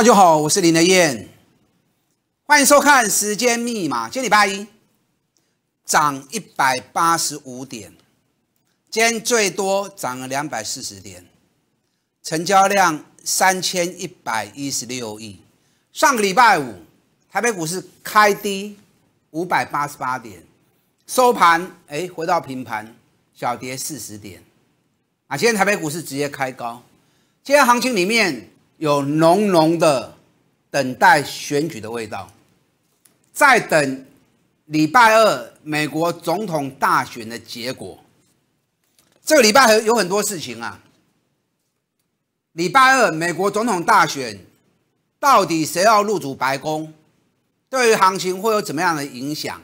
大家好，我是林德燕，欢迎收看《时间密码》。今天礼拜一涨一百八十五点，今天最多涨了两百四十点，成交量三千一百一十六亿。上个礼拜五，台北股市开低五百八十八点，收盘哎回到平盘，小跌四十点啊。今天台北股市直接开高，今天行情里面。有浓浓的等待选举的味道，在等礼拜二美国总统大选的结果。这个礼拜还有很多事情啊。礼拜二美国总统大选，到底谁要入主白宫？对于行情会有怎么样的影响？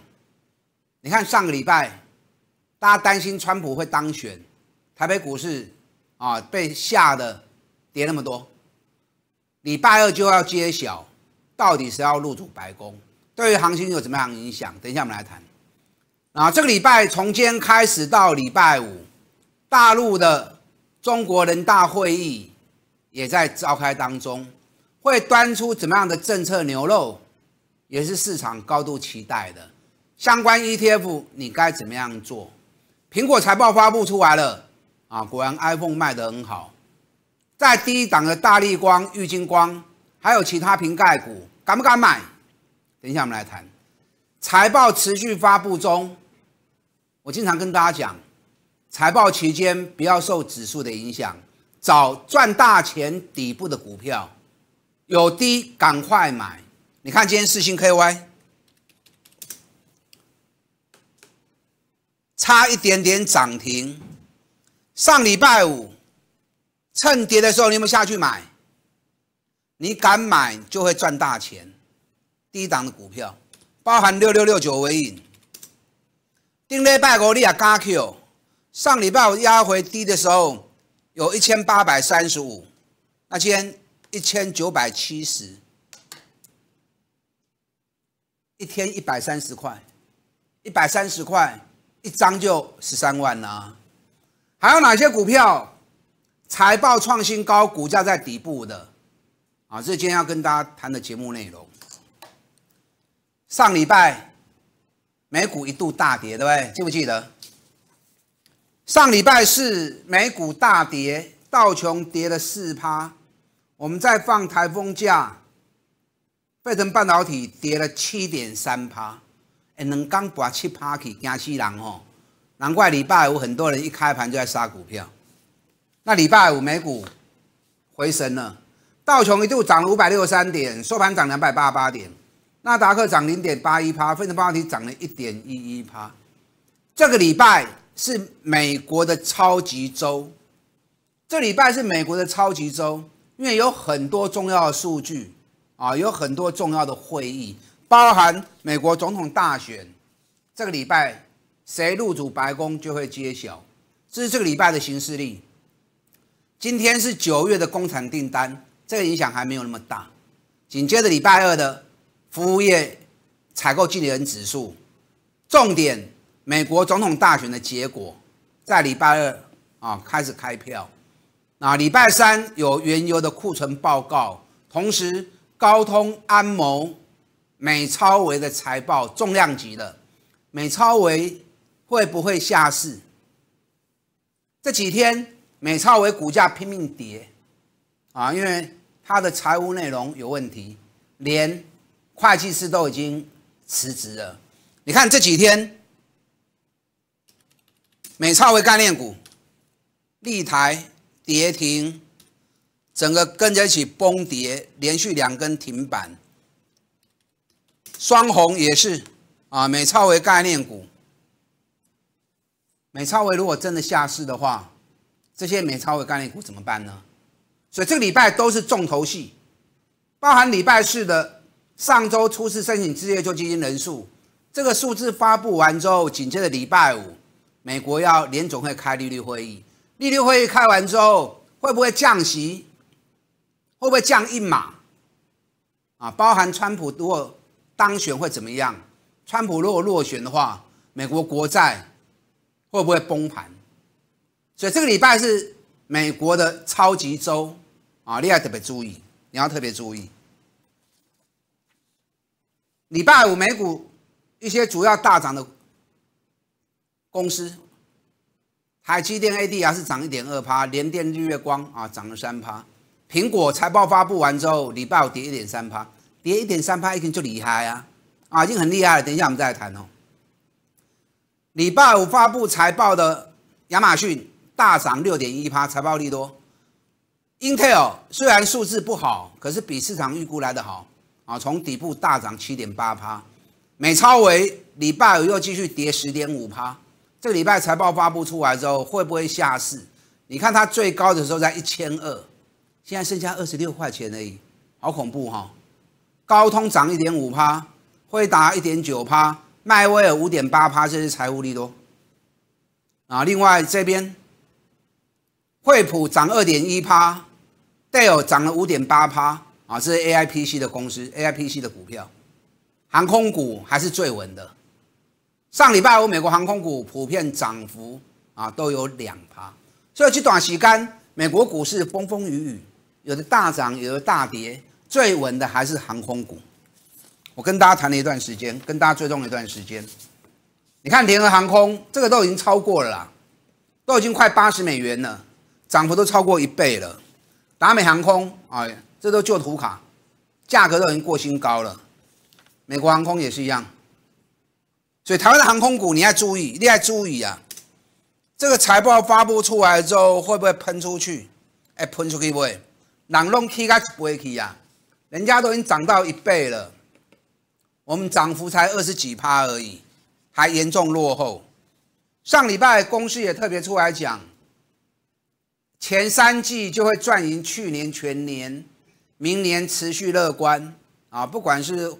你看上个礼拜，大家担心川普会当选，台北股市啊被吓得跌那么多。礼拜二就要揭晓，到底谁要入主白宫，对于行情有怎么样影响？等一下我们来谈。啊，这个礼拜从今天开始到礼拜五，大陆的中国人大会议也在召开当中，会端出怎么样的政策牛肉，也是市场高度期待的。相关 ETF 你该怎么样做？苹果财报发布出来了，啊，果然 iPhone 卖得很好。在低档的大力光、玉金光，还有其他瓶盖股，敢不敢买？等一下我们来谈。财报持续发布中，我经常跟大家讲，财报期间不要受指数的影响，找赚大钱底部的股票，有低赶快买。你看今天四星 KY，差一点点涨停，上礼拜五。趁跌的时候，你有下去买？你敢买就会赚大钱。低档的股票，包含六六六九为引。顶礼拜五你也加 Q，上礼拜压回低的时候有一千八百三十五，那今天一千九百七十，一天一百三十块，一百三十块一张就十三万啦。还有哪些股票？财报创新高，股价在底部的啊，是今天要跟大家谈的节目内容。上礼拜美股一度大跌，对不对？记不记得？上礼拜是美股大跌，道琼跌了四趴，我们在放台风假，费城半导体跌了七点三趴，哎，能刚把七趴起，惊死人哦！难怪礼拜五很多人一开盘就在杀股票。那礼拜五美股回升了，道琼一度涨了五百六十三点，收盘涨两百八十八点。那达克涨零点八一趴，费城半导体涨了一点一一趴。这个礼拜是美国的超级周，这礼拜是美国的超级周，因为有很多重要的数据啊，有很多重要的会议，包含美国总统大选，这个礼拜谁入主白宫就会揭晓。这是这个礼拜的形势力。今天是九月的工厂订单，这个影响还没有那么大。紧接着礼拜二的服务业采购经理人指数，重点美国总统大选的结果在礼拜二啊开始开票。那礼拜三有原油的库存报告，同时高通、安谋、美超维的财报重量级的，美超维会不会下市？这几天。美超为股价拼命跌，啊，因为它的财务内容有问题，连会计师都已经辞职了。你看这几天，美超为概念股立台跌停，整个跟着一起崩跌，连续两根停板，双红也是啊，美超为概念股，美超威如果真的下市的话。这些美超和概念股怎么办呢？所以这个礼拜都是重头戏，包含礼拜四的上周初次申请失业救济金人数这个数字发布完之后，紧接着礼拜五美国要联总会开利率会议，利率会议开完之后会不会降息？会不会降一码？啊，包含川普如果当选会怎么样？川普如果落选的话，美国国债会不会崩盘？所以这个礼拜是美国的超级周啊，你要特别注意，你要特别注意。礼拜五美股一些主要大涨的公司，海基电 A D r 是涨一点二趴，联电日月光啊涨了三趴，苹果财报发布完之后，礼拜五跌一点三趴，跌一点三趴已经就厉害啊，啊已经很厉害了，等一下我们再来谈哦。礼拜五发布财报的亚马逊。大涨六点一趴，财报利多。Intel 虽然数字不好，可是比市场预估来得好啊！从底部大涨七点八趴。美超微礼拜又继续跌十点五趴。这个礼拜财报发布出来之后，会不会下市？你看它最高的时候在一千二，现在剩下二十六块钱而已，好恐怖哈！高通涨一点五趴，惠达一点九趴。迈威尔五点八趴，这是财务利多啊！另外这边。惠普涨二点一趴，戴尔涨了五点八趴啊，是 AIPC 的公司，AIPC 的股票。航空股还是最稳的。上礼拜五，美国航空股普遍涨幅啊都有两趴，所以这段期间，美国股市风风雨雨，有的大涨，有的大跌，最稳的还是航空股。我跟大家谈了一段时间，跟大家追踪一段时间。你看联合航空，这个都已经超过了啦，都已经快八十美元了。涨幅都超过一倍了，达美航空啊，这都旧图卡，价格都已经过新高了。美国航空也是一样，所以台湾的航空股你要注意，你要注意啊！这个财报发布出来之后，会不会喷出去？哎，喷出去不会，人弄，气咖不会气啊，人家都已经涨到一倍了，我们涨幅才二十几趴而已，还严重落后。上礼拜公司也特别出来讲。前三季就会赚赢去年全年，明年持续乐观啊！不管是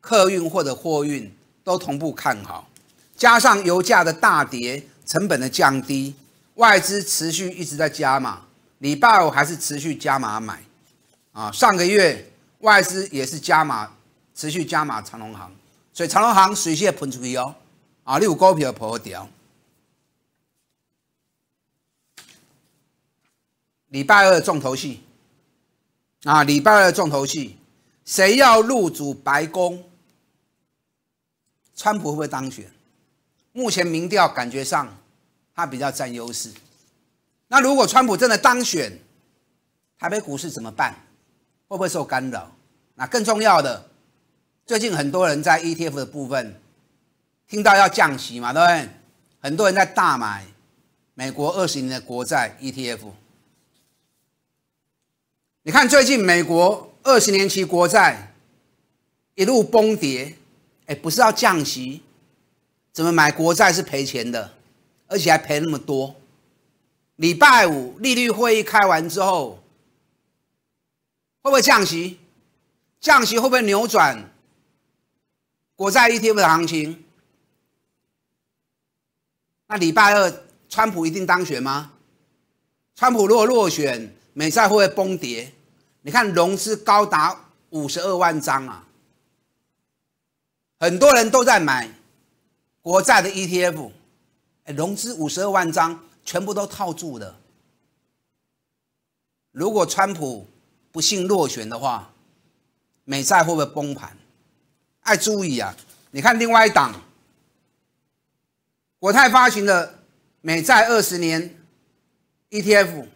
客运或者货运，都同步看好。加上油价的大跌，成本的降低，外资持续一直在加码，礼拜五还是持续加码买啊！上个月外资也是加码，持续加码长隆行，所以长隆行水泄喷出去哦，啊，六股票跑掉。礼拜二重头戏啊！礼拜二重头戏，谁要入主白宫？川普会不会当选？目前民调感觉上他比较占优势。那如果川普真的当选，台北股市怎么办？会不会受干扰？那更重要的，最近很多人在 ETF 的部分听到要降息嘛，对不对？很多人在大买美国二十年的国债 ETF。你看，最近美国二十年期国债一路崩跌，哎，不是要降息？怎么买国债是赔钱的，而且还赔那么多？礼拜五利率会议开完之后，会不会降息？降息会不会扭转国债 ETF 的行情？那礼拜二川普一定当选吗？川普如果落选？美债会不会崩跌？你看融资高达五十二万张啊，很多人都在买国债的 ETF，融资五十二万张，全部都套住的。如果川普不幸落选的话，美债会不会崩盘？哎，注意啊，你看另外一档国泰发行的美债二十年 ETF。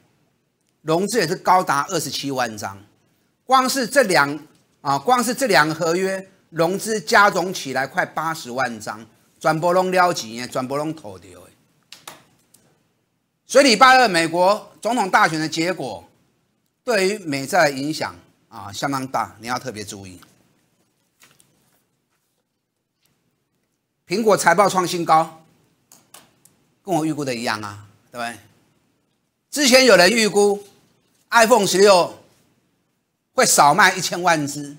融资也是高达二十七万张，光是这两啊，光是这两个合约融资加总起来快八十万张，转波龙撩起转波龙投掉的。所以礼拜二美国总统大选的结果，对于美债影响啊相当大，你要特别注意。苹果财报创新高，跟我预估的一样啊，对不对？之前有人预估。iPhone 十六会少卖一千万只，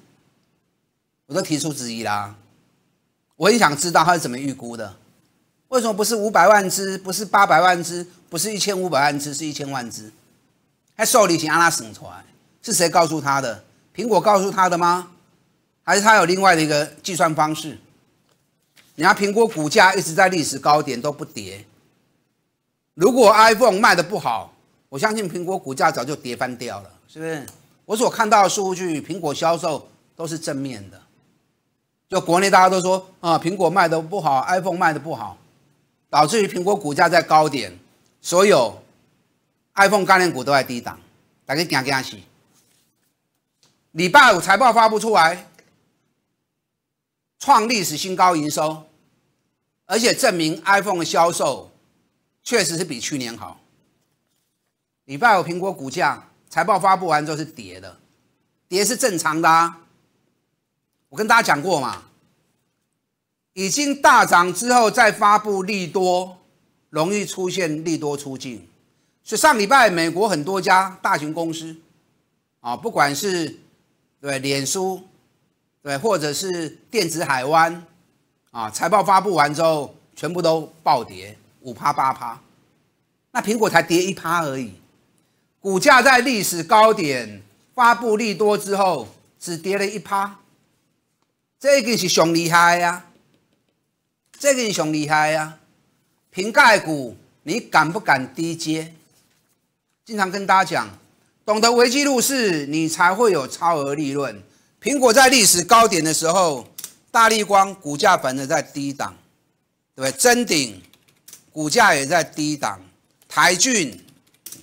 我都提出质疑啦。我很想知道他是怎么预估的？为什么不是五百万只？不是八百万只？不是一千五百万只？是一千万只？还受理请让他省出来？是谁告诉他的？苹果告诉他的吗？还是他有另外的一个计算方式？你看苹果股价一直在历史高点都不跌。如果 iPhone 卖的不好，我相信苹果股价早就跌翻掉了，是不是？我所看到的数据，苹果销售都是正面的。就国内大家都说啊，苹果卖的不好，iPhone 卖的不好，导致于苹果股价在高点，所有 iPhone 概念股都在低档。大家惊惊起，礼拜五财报发布出来，创历史新高营收，而且证明 iPhone 的销售确实是比去年好。礼拜五苹果股价财报发布完之后是跌的，跌是正常的。啊。我跟大家讲过嘛，已经大涨之后再发布利多，容易出现利多出境。所以上礼拜美国很多家大型公司啊，不管是对脸书，对或者是电子海湾啊，财报发布完之后全部都暴跌五趴八趴，那苹果才跌一趴而已。股价在历史高点发布利多之后，只跌了一趴，这个是熊厉害呀！这个是熊厉害呀！平盖股你敢不敢低接？经常跟大家讲，懂得维基入市，你才会有超额利润。苹果在历史高点的时候，大力光股价反而在低档，对不对？真顶股价也在低档，台骏。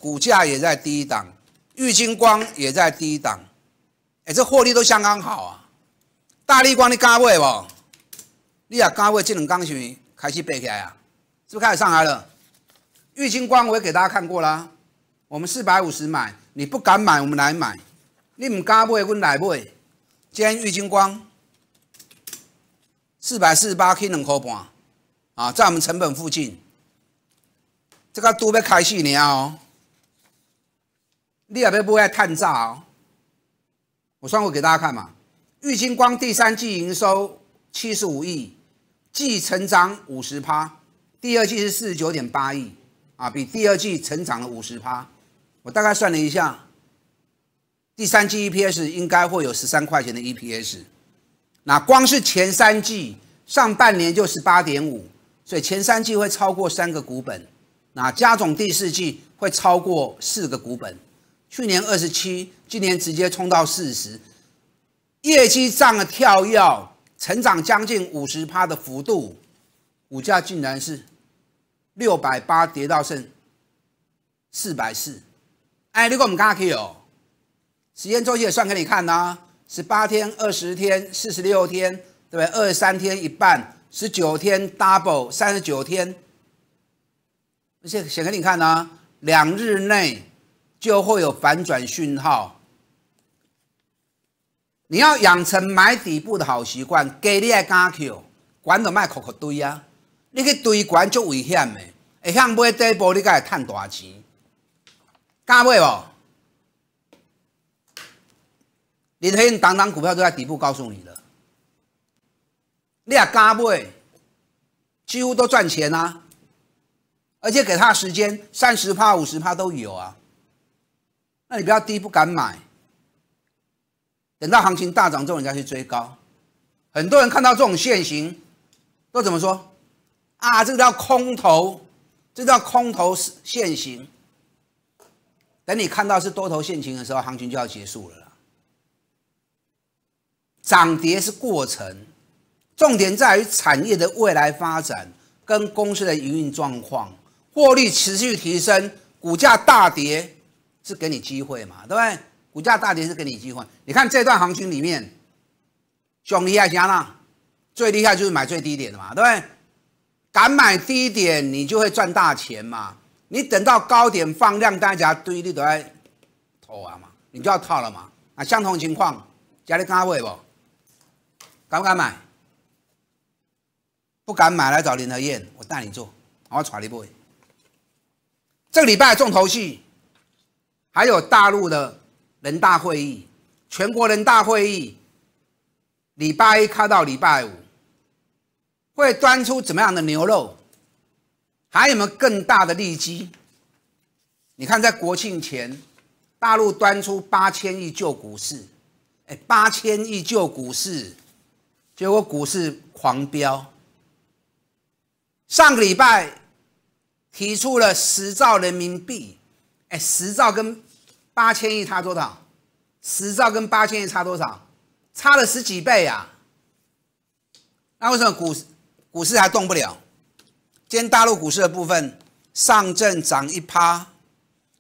股价也在低档，玉金光也在低档，哎，这获利都相当好啊！大力光你敢买不？你啊敢买这种钢是开始背起来啊？是不是开始上来了？玉金光我也给大家看过了，我们四百五十买，你不敢买我们来买，你唔敢买我来买。今天玉金光四百四十八 K 两块半啊，在我们成本附近，这个都要开始了哦。利亚杯不会探哦。我算过给大家看嘛。玉金光第三季营收七十五亿，季成长五十趴，第二季是四十九点八亿，啊，比第二季成长了五十趴。我大概算了一下，第三季 EPS 应该会有十三块钱的 EPS。那光是前三季上半年就十八点五，所以前三季会超过三个股本，那加总第四季会超过四个股本。去年二十七，今年直接冲到四十，业绩上的跳跃，成长将近五十趴的幅度，股价竟然是六百八跌到剩四百四。哎，如果我们看以哦，时间周期也算给你看呐，十八天、二十天、四十六天，对不对？二十三天一半，十九天 double，三十九天，而写写给你看呐，两日内。就会有反转讯号。你要养成买底部的好习惯，给你力加 Q，管都卖口口堆啊！你去堆管足危险的，会向买底部，你才会赚大钱。敢买不？连黑当当股票都在底部告诉你了，你也敢买，几乎都赚钱啊！而且给他时间，三十趴、五十趴都有啊！那你不要低不敢买，等到行情大涨之后，你再去追高。很多人看到这种现形，都怎么说啊？这个叫空头，这叫空头现形。等你看到是多头现形的时候，行情就要结束了啦。涨跌是过程，重点在于产业的未来发展跟公司的营运状况、获利持续提升、股价大跌。是给你机会嘛，对不对？股价大跌是给你机会。你看这段行情里面，熊厉害，加那最厉害就是买最低点的嘛，对不对？敢买低点，你就会赚大钱嘛。你等到高点放量，大家堆你都堆，套啊嘛，你就要套了嘛。啊，相同情况，家你敢买不？敢不敢买？不敢买来找林和燕，我带你做，我要揣你不会。这个礼拜的重头戏。还有大陆的人大会议，全国人大会议，礼拜一开到礼拜五，会端出怎么样的牛肉？还有没有更大的利基？你看，在国庆前，大陆端出八千亿救股市，哎，八千亿救股市，结果股市狂飙。上个礼拜提出了十兆人民币。哎，十兆跟八千亿差多少？十兆跟八千亿差多少？差了十几倍呀！那为什么股股市还动不了？今天大陆股市的部分，上证涨一趴，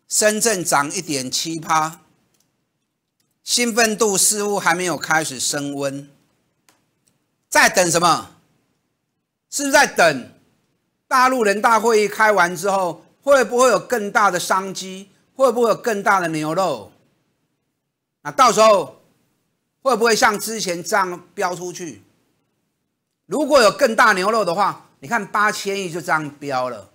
深圳涨一点七趴，兴奋度似乎还没有开始升温。在等什么？是不是在等大陆人大会议开完之后？会不会有更大的商机？会不会有更大的牛肉？那到时候会不会像之前这样飙出去？如果有更大牛肉的话，你看八千亿就这样飙了，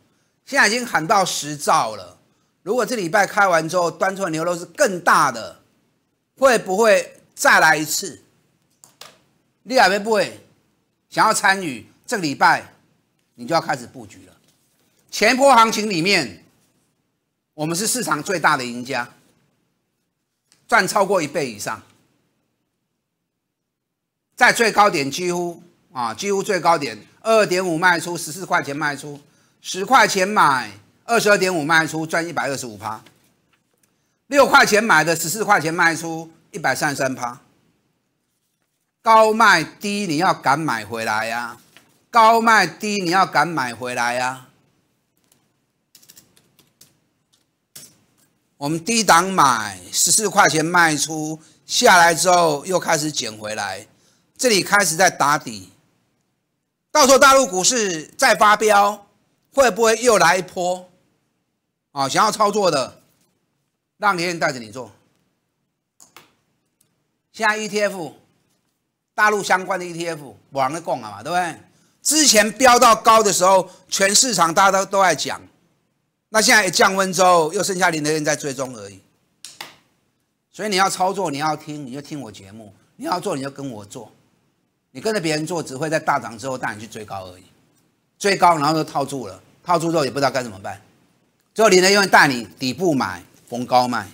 现在已经喊到十兆了。如果这礼拜开完之后端出来牛肉是更大的，会不会再来一次？你海会不会想要参与？这个礼拜你就要开始布局了。前波行情里面，我们是市场最大的赢家，赚超过一倍以上。在最高点几乎啊，几乎最高点二点五卖出十四块钱卖出十块钱买二十二点五卖出赚一百二十五趴，六块钱买的十四块钱卖出一百三十三趴。高卖低你要敢买回来呀，高卖低你要敢买回来呀。我们低档买十四块钱卖出下来之后，又开始捡回来，这里开始在打底。到时候大陆股市再发飙，会不会又来一波？啊，想要操作的，让别人带着你做。现在 E T F，大陆相关的 E T F 往那供啊嘛，对不对？之前飙到高的时候，全市场大家都都在讲。那现在一降温之后，又剩下零德零在追踪而已。所以你要操作，你要听，你就听我节目；你要做，你就跟我做。你跟着别人做，只会在大涨之后带你去追高而已。追高然后就套住了，套住之后也不知道该怎么办。最后零零零带你底部买，逢高卖。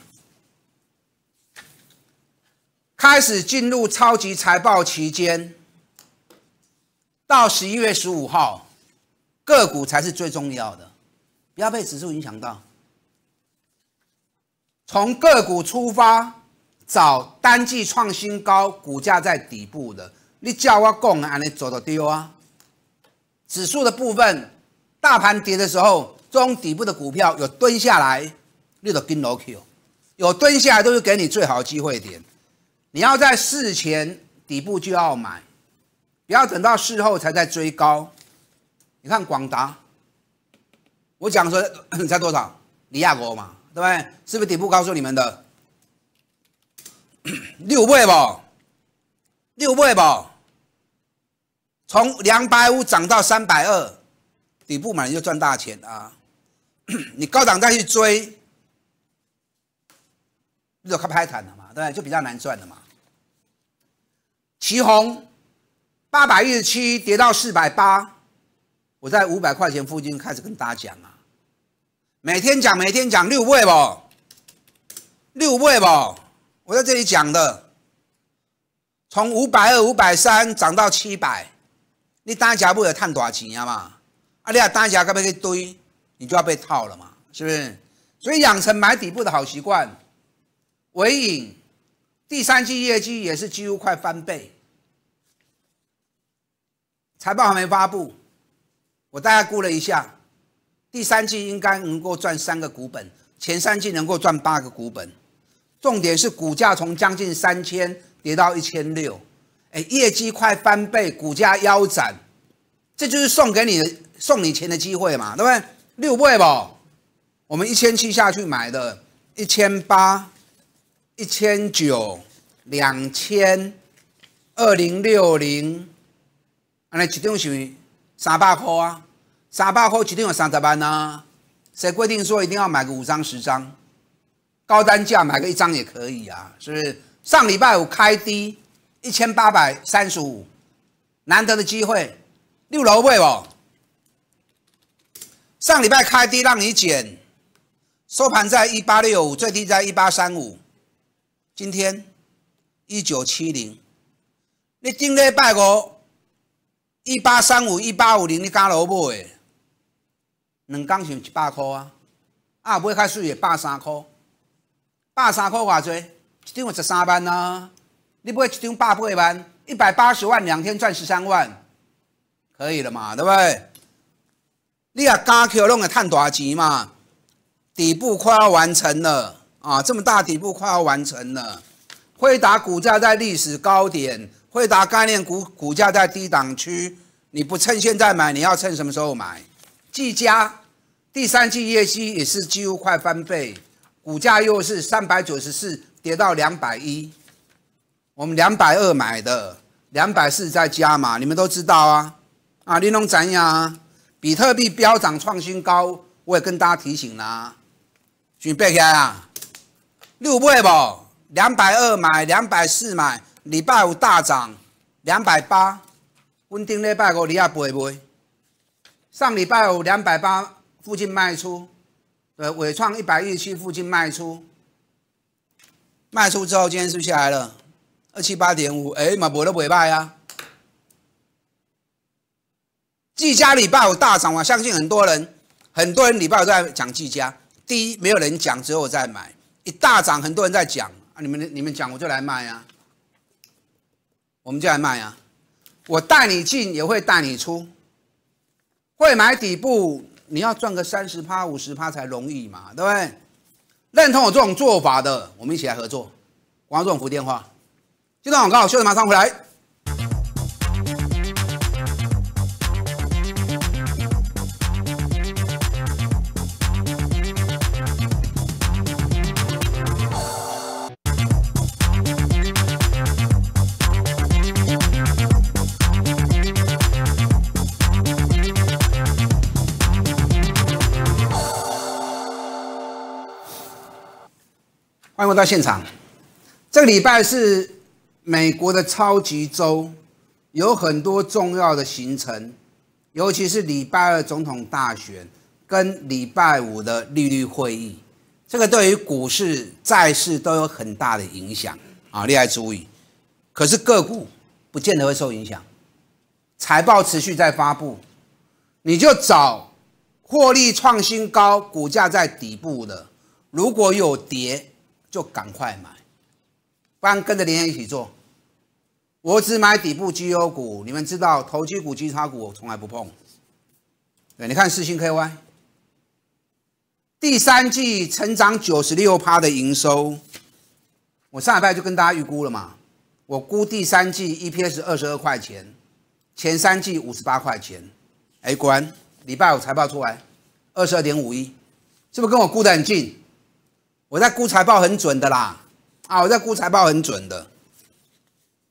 开始进入超级财报期间，到十一月十五号，个股才是最重要的。不要被指数影响到，从个股出发，找单季创新高、股价在底部的，你叫我讲，安尼走得丢啊！指数的部分，大盘跌的时候，中底部的股票有蹲下来，你都金楼 Q，有蹲下来都是给你最好的机会点。你要在事前底部就要买，不要等到事后才在追高。你看广达。我讲说，你 猜多少？李亚国嘛，对不对？是不是底部告诉你们的？六倍不？六倍不？从两百五涨到三百二，底部买就赚大钱啊！你高档再去追，你就开拍谈了嘛，对不对？就比较难赚了嘛。旗红八百一十七跌到四百八，我在五百块钱附近开始跟大家讲啊。每天讲，每天讲六位不？六位不？我在这里讲的，从五百二、五百三涨到七百，你单家不有探多少钱嘛？啊，你啊单家可不可以堆？你就要被套了嘛？是不是？所以养成买底部的好习惯。尾影第三季业绩也是几乎快翻倍，财报还没发布，我大概估了一下。第三季应该能够赚三个股本，前三季能够赚八个股本。重点是股价从将近三千跌到一千六，哎，业绩快翻倍，股价腰斩，这就是送给你的送你钱的机会嘛，对不对？六倍不？我们一千七下去买的，一千八、一千九、两千、二零六零，那集中是三百块啊。三百后指定有三十班呢？谁规定说一定要买个五张十张？高单价买个一张也可以啊，是不是？上礼拜五开低一千八百三十五，难得的机会，六楼位哦。上礼拜开低让你减，收盘在一八六五，最低在一八三五。今天一九七零，你上礼拜五一八三五、一八五零，你加楼不？诶。两工升一百块啊，啊买卡水也百三块，百三块外侪一吨十三万呐，你买一吨八百万，一百八十万两天赚十三万，可以了嘛，对不对？你也敢 Q，弄个探大钱嘛？底部快要完成了啊，这么大底部快要完成了，会打股价在历史高点，会打概念股股价在低档区，你不趁现在买，你要趁什么时候买？季加第三季业绩也是几乎快翻倍，股价又是三百九十四跌到两百一，我们两百二买的，两百四再加嘛，你们都知道啊，啊，你龙怎样？比特币飙涨创新高，我也跟大家提醒啦，准备起来啊，六倍不？两百二买，两百四买，礼拜五大涨两百八，稳定礼拜五你也背背。上礼拜五两百八附近卖出，呃，尾创一百一七附近卖出，卖出之后今天是不是下来了，二七八点五，哎妈，我都不会卖啊！季佳礼拜五大涨啊，相信很多人，很多人礼拜五都在讲季佳。第一，没有人讲，只有我在买。一大涨，很多人在讲啊，你们你们讲我就来卖啊，我们就来卖啊，我带你进也会带你出。会买底部，你要赚个三十趴、五十趴才容易嘛，对不对？认同我这种做法的，我们一起来合作。观众服务电话，这段广告休息马上回来。到现场，这个礼拜是美国的超级周，有很多重要的行程，尤其是礼拜二总统大选跟礼拜五的利率会议，这个对于股市、债市都有很大的影响啊，厉害注意。可是个股不见得会受影响，财报持续在发布，你就找获利创新高、股价在底部的，如果有跌。就赶快买，不然跟着连彦一起做。我只买底部绩优股，你们知道投机股、绩差股我从来不碰。对，你看四星 KY，第三季成长九十六趴的营收，我上礼拜就跟大家预估了嘛，我估第三季 EPS 二十二块钱，前三季五十八块钱。哎，果然礼拜五财报出来，二十二点五一，是不是跟我估得很近？我在估财报很准的啦，啊，我在估财报很准的。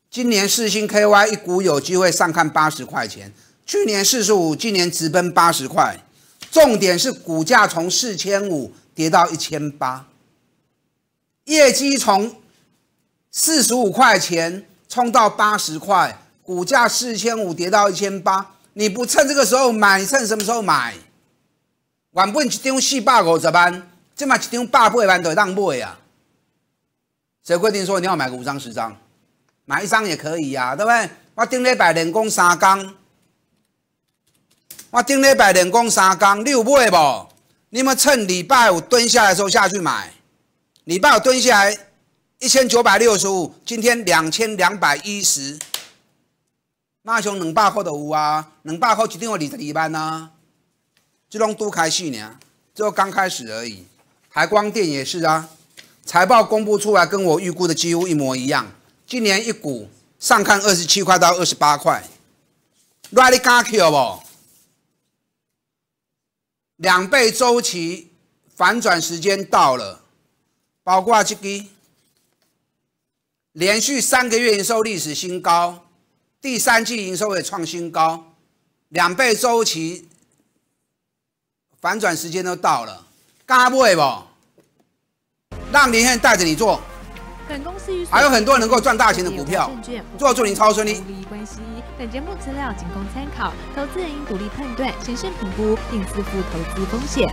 今年四星 KY 一股有机会上看八十块钱，去年四十五，今年直奔八十块。重点是股价从四千五跌到一千八，业绩从四十五块钱冲到八十块，股价四千五跌到一千八，你不趁这个时候买，你趁什么时候买？晚不丢四八股怎办？这码一张百八万都让买啊！谁规定说你要买个五张十张？买一张也可以呀，对不对？我顶礼拜连攻三缸，我顶礼拜连攻三缸，你有买无？你们趁礼拜五蹲下来的时候下去买。礼拜五蹲下来，一千九百六十五，今天两千两百一十。那熊两百块的有啊，两百块一定有二十二万呐，这种都开始呢，就刚开始而已。台光电也是啊，财报公布出来跟我预估的几乎一模一样。今年一股上看二十七块到二十八块，really g a o d 不？两倍周期反转时间到了，包括这个连续三个月营收历史新高，第三季营收也创新高，两倍周期反转时间都到了。不会吧？让林先带着你做，本公司还有很多能够赚大钱的股票，做祝您超顺利。关系，本节目资料仅供参考，投资人应独立判断，审慎评估，并自负投资风险。